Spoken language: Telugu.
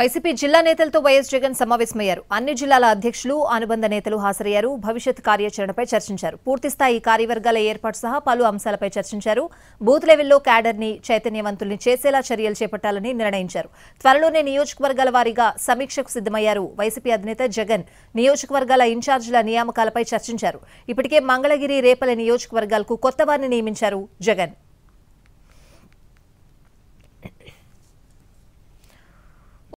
వైసీపీ జిల్లా నేతలతో వైఎస్ జగన్ సమావేశమయ్యారు అన్ని జిల్లాల అధ్యక్షులు అనుబంధ నేతలు హాజరయ్యారు భవిష్యత్ కార్యాచరణపై చర్చించారు పూర్తిస్థాయి కార్యవర్గాల ఏర్పాటు సహా పలు అంశాలపై చర్చించారు బూత్ లెవెల్లో ని చైతన్యవంతుల్ని చేసేలా చర్యలు చేపట్టాలని నిర్ణయించారు త్వరలోనే నియోజకవర్గాల వారీగా సమీక్షకు సిద్దమయ్యారు వైసీపీ అధినేత జగన్ నియోజకవర్గాల ఇన్ఛార్జీల నియామకాలపై చర్చించారు ఇప్పటికే మంగళగిరి రేపల నియోజకవర్గాలకు కొత్త వారిని నియమించారు జగన్